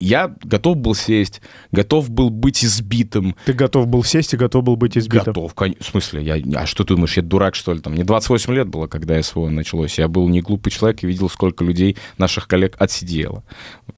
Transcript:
Я готов был сесть, готов был быть избитым. Ты готов был сесть и готов был быть избитым? Готов, конечно. В смысле, я, а что ты думаешь, я дурак, что ли? Там? Мне 28 лет было, когда СВО началось. Я был не глупый человек и видел, сколько людей, наших коллег, отсидело.